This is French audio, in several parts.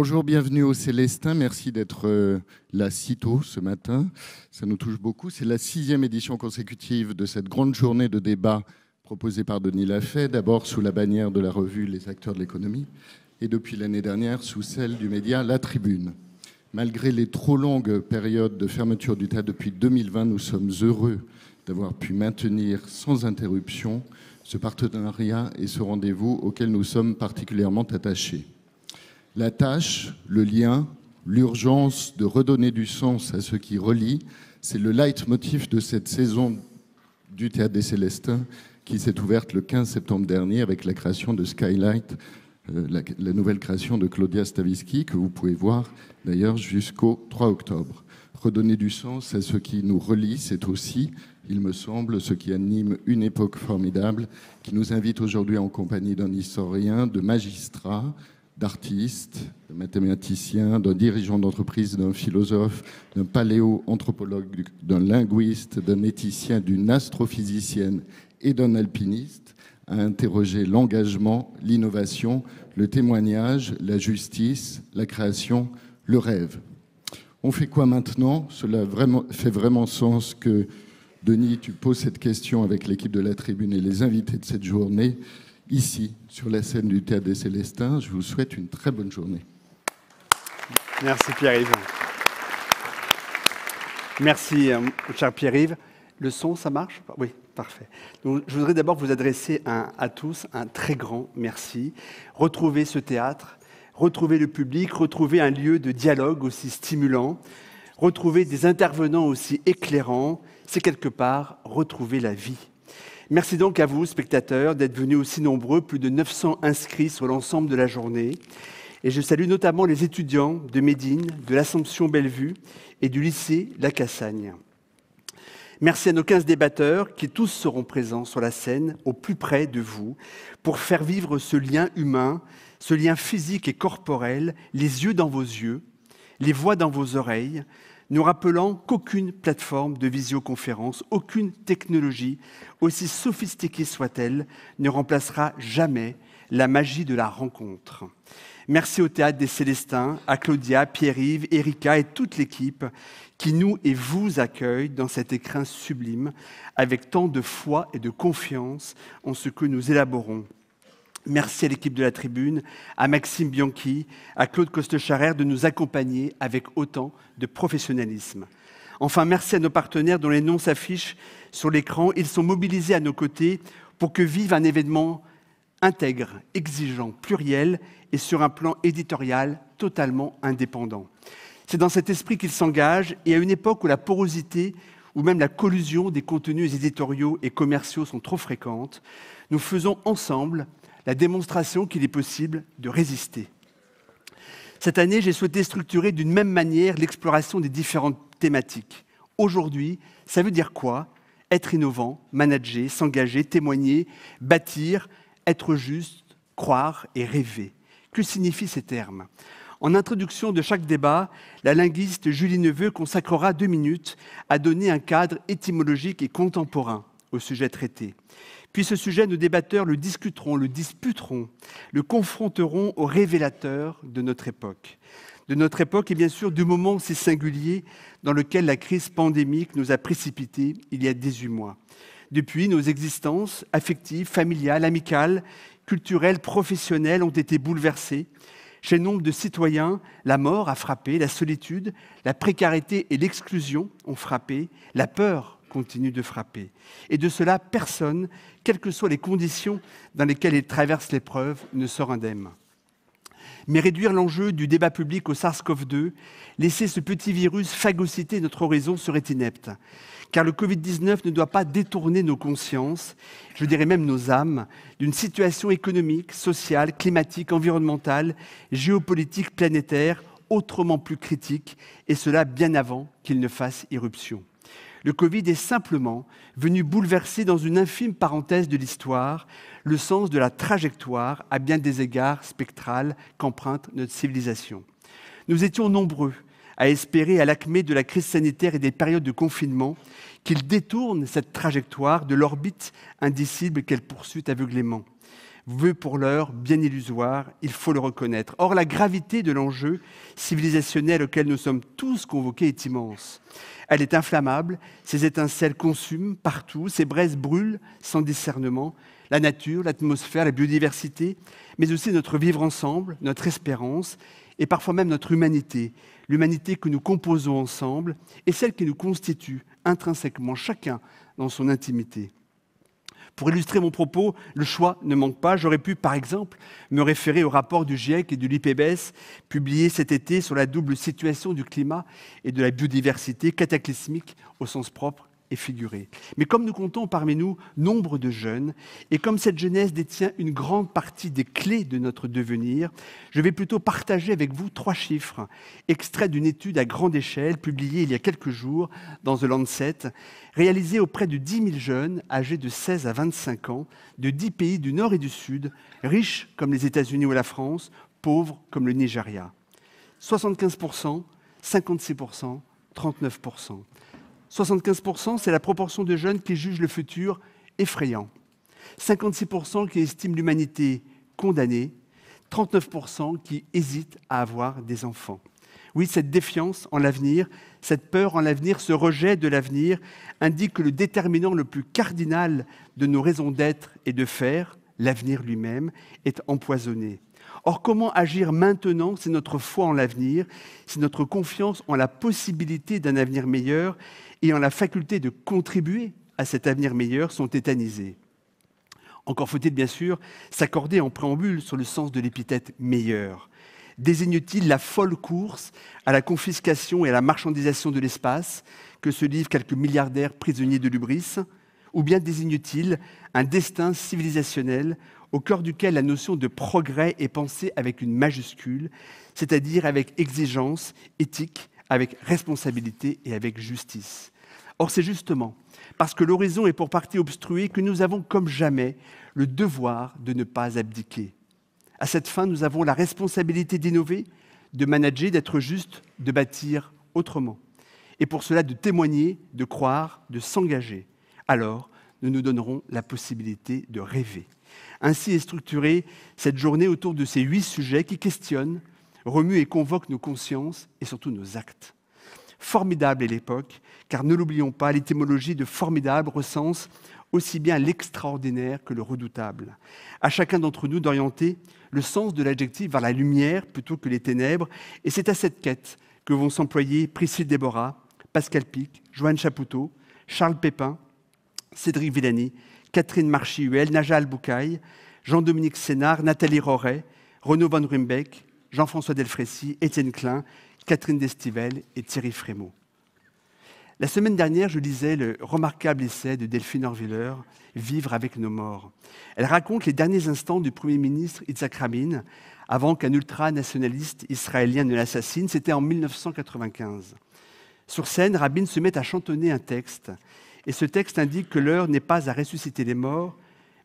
Bonjour, bienvenue au Célestin. Merci d'être euh, là si tôt ce matin. Ça nous touche beaucoup. C'est la sixième édition consécutive de cette grande journée de débat proposée par Denis Lafay, d'abord sous la bannière de la revue Les acteurs de l'économie, et depuis l'année dernière sous celle du média La Tribune. Malgré les trop longues périodes de fermeture du tas depuis 2020, nous sommes heureux d'avoir pu maintenir sans interruption ce partenariat et ce rendez-vous auquel nous sommes particulièrement attachés. La tâche, le lien, l'urgence de redonner du sens à ce qui relie, c'est le leitmotiv de cette saison du Théâtre des Célestins qui s'est ouverte le 15 septembre dernier avec la création de Skylight, euh, la, la, nouvelle création de Claudia Stavisky que vous pouvez voir d'ailleurs jusqu'au 3 octobre. Redonner du sens à ce qui nous relie, c'est aussi, il me semble, ce qui anime une époque formidable qui nous invite aujourd'hui en compagnie d'un historien, de magistrats, d'artistes, de mathématiciens, d'un dirigeant d'entreprise, d'un philosophe, d'un paléo-anthropologue, d'un linguiste, d'un éthicien, d'une astrophysicienne et d'un alpiniste à interroger l'engagement, l'innovation, le témoignage, la justice, la création, le rêve. On fait quoi maintenant Cela fait vraiment sens que, Denis, tu poses cette question avec l'équipe de la tribune et les invités de cette journée ici, sur la scène du Théâtre des Célestins. Je vous souhaite une très bonne journée. Merci Pierre-Yves. Merci, euh, cher Pierre-Yves. Le son, ça marche Oui, parfait. je voudrais d'abord vous adresser à tous un très grand merci. Retrouver ce théâtre, retrouver le public, retrouver un lieu de dialogue aussi stimulant, retrouver des intervenants aussi éclairants. C'est quelque part retrouver la vie. Merci donc à vous, spectateurs, d'être venus aussi nombreux, plus de 900 inscrits sur l'ensemble de la journée. Et je salue notamment les étudiants de Médine, de l'Assomption Bellevue et du lycée La Cassagne. Merci à nos 15 débatteurs qui tous seront présents sur la scène au plus près de vous pour faire vivre ce lien humain, ce lien physique et corporel, les yeux dans vos yeux, les voix dans vos oreilles, nous rappelons qu'aucune plateforme de visioconférence, aucune technologie, aussi sophistiquée soit-elle, ne remplacera jamais la magie de la rencontre. Merci au Théâtre des Célestins, à Claudia, Pierre-Yves, Erika et toute l'équipe qui nous et vous accueille dans cet écrin sublime avec tant de foi et de confiance en ce que nous élaborons. Merci à l'équipe de la tribune, à Maxime Bianchi, à Claude Costecharère de nous accompagner avec autant de professionnalisme. Enfin, merci à nos partenaires dont les noms s'affichent sur l'écran. Ils sont mobilisés à nos côtés pour que vive un événement intègre, exigeant, pluriel et sur un plan éditorial totalement indépendant. C'est dans cet esprit qu'ils s'engagent et à une époque où la porosité ou même la collusion des contenus éditoriaux et commerciaux sont trop fréquentes, nous faisons ensemble la démonstration qu'il est possible de résister. Cette année, j'ai souhaité structurer d'une même manière l'exploration des différentes thématiques. Aujourd'hui, ça veut dire quoi Être innovant, manager, s'engager, témoigner, bâtir, être juste, croire et rêver. Que signifient ces termes en introduction de chaque débat, la linguiste Julie Neveu consacrera deux minutes à donner un cadre étymologique et contemporain au sujet traité. Puis ce sujet, nos débatteurs le discuteront, le disputeront, le confronteront aux révélateurs de notre époque. De notre époque et bien sûr du moment si singulier dans lequel la crise pandémique nous a précipités il y a 18 mois. Depuis, nos existences affectives, familiales, amicales, culturelles, professionnelles ont été bouleversées. Chez nombre de citoyens, la mort a frappé, la solitude, la précarité et l'exclusion ont frappé, la peur continue de frapper. Et de cela, personne, quelles que soient les conditions dans lesquelles il traverse l'épreuve, ne sort indemne. Mais réduire l'enjeu du débat public au SARS-CoV-2, laisser ce petit virus phagocyter notre horizon serait inepte. Car le Covid-19 ne doit pas détourner nos consciences, je dirais même nos âmes, d'une situation économique, sociale, climatique, environnementale, géopolitique, planétaire, autrement plus critique, et cela bien avant qu'il ne fasse irruption. Le Covid est simplement venu bouleverser dans une infime parenthèse de l'histoire le sens de la trajectoire à bien des égards spectrale qu'emprunte notre civilisation. Nous étions nombreux à espérer à l'acmé de la crise sanitaire et des périodes de confinement qu'il détourne cette trajectoire de l'orbite indicible qu'elle poursuit aveuglément vœu pour l'heure bien illusoire, il faut le reconnaître. Or, la gravité de l'enjeu civilisationnel auquel nous sommes tous convoqués est immense. Elle est inflammable, ses étincelles consument partout, ses braises brûlent sans discernement, la nature, l'atmosphère, la biodiversité, mais aussi notre vivre ensemble, notre espérance et parfois même notre humanité, l'humanité que nous composons ensemble et celle qui nous constitue intrinsèquement chacun dans son intimité. Pour illustrer mon propos, le choix ne manque pas. J'aurais pu, par exemple, me référer au rapport du GIEC et de l'IPBS publié cet été sur la double situation du climat et de la biodiversité cataclysmique au sens propre mais comme nous comptons parmi nous nombre de jeunes, et comme cette jeunesse détient une grande partie des clés de notre devenir, je vais plutôt partager avec vous trois chiffres, extraits d'une étude à grande échelle publiée il y a quelques jours dans The Lancet, réalisée auprès de 10 000 jeunes âgés de 16 à 25 ans, de 10 pays du Nord et du Sud, riches comme les États-Unis ou la France, pauvres comme le Nigeria. 75%, 56%, 39%. 75%, c'est la proportion de jeunes qui jugent le futur effrayant. 56% qui estiment l'humanité condamnée. 39% qui hésitent à avoir des enfants. Oui, cette défiance en l'avenir, cette peur en l'avenir, ce rejet de l'avenir indique que le déterminant le plus cardinal de nos raisons d'être et de faire, l'avenir lui-même, est empoisonné. Or, comment agir maintenant si notre foi en l'avenir, si notre confiance en la possibilité d'un avenir meilleur et en la faculté de contribuer à cet avenir meilleur sont étanisés. Encore faut-il bien sûr s'accorder en préambule sur le sens de l'épithète meilleur. Désigne-t-il la folle course à la confiscation et à la marchandisation de l'espace que se livrent quelques milliardaires prisonniers de Lubris Ou bien désigne-t-il un destin civilisationnel au cœur duquel la notion de progrès est pensée avec une majuscule, c'est-à-dire avec exigence, éthique, avec responsabilité et avec justice. Or, c'est justement parce que l'horizon est pour partie obstrué que nous avons, comme jamais, le devoir de ne pas abdiquer. À cette fin, nous avons la responsabilité d'innover, de manager, d'être juste, de bâtir autrement. Et pour cela, de témoigner, de croire, de s'engager. Alors, nous nous donnerons la possibilité de rêver. Ainsi est structurée cette journée autour de ces huit sujets qui questionnent, remuent et convoquent nos consciences et surtout nos actes. Formidable est l'époque, car ne l'oublions pas, l'étymologie de formidable recense aussi bien l'extraordinaire que le redoutable. À chacun d'entre nous d'orienter le sens de l'adjectif vers la lumière plutôt que les ténèbres, et c'est à cette quête que vont s'employer Priscille Déborah, Pascal Pic, Joanne Chapoutot, Charles Pépin, Cédric Villani Catherine Marchiuel, Najal boukaï Jean-Dominique Sénard, Nathalie Roret, Renaud Van Rumbeck, Jean-François Delfrécy, Étienne Klein, Catherine Destivelle et Thierry Frémaux. La semaine dernière, je lisais le remarquable essai de Delphine Orwiller, Vivre avec nos morts. Elle raconte les derniers instants du Premier ministre Yitzhak Rabin avant qu'un ultranationaliste israélien ne l'assassine. C'était en 1995. Sur scène, Rabin se met à chantonner un texte et ce texte indique que l'heure n'est pas à ressusciter les morts,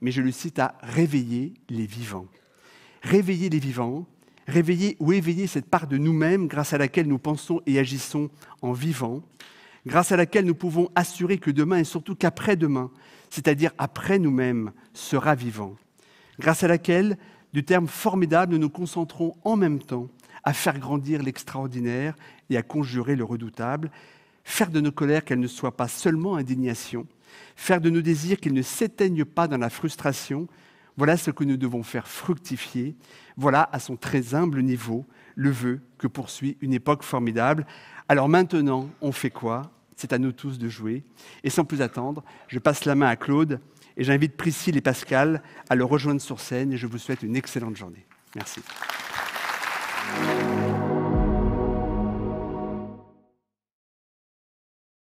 mais je le cite à réveiller les vivants. Réveiller les vivants, réveiller ou éveiller cette part de nous-mêmes grâce à laquelle nous pensons et agissons en vivant, grâce à laquelle nous pouvons assurer que demain et surtout qu'après-demain, c'est-à-dire après, nous-mêmes, sera vivant, grâce à laquelle, du terme formidable, nous nous concentrons en même temps à faire grandir l'extraordinaire et à conjurer le redoutable, faire de nos colères qu'elles ne soient pas seulement indignation, faire de nos désirs qu'ils ne s'éteignent pas dans la frustration, voilà ce que nous devons faire fructifier, voilà à son très humble niveau le vœu que poursuit une époque formidable. Alors maintenant, on fait quoi C'est à nous tous de jouer. Et sans plus attendre, je passe la main à Claude et j'invite Priscille et Pascal à le rejoindre sur scène et je vous souhaite une excellente journée. Merci.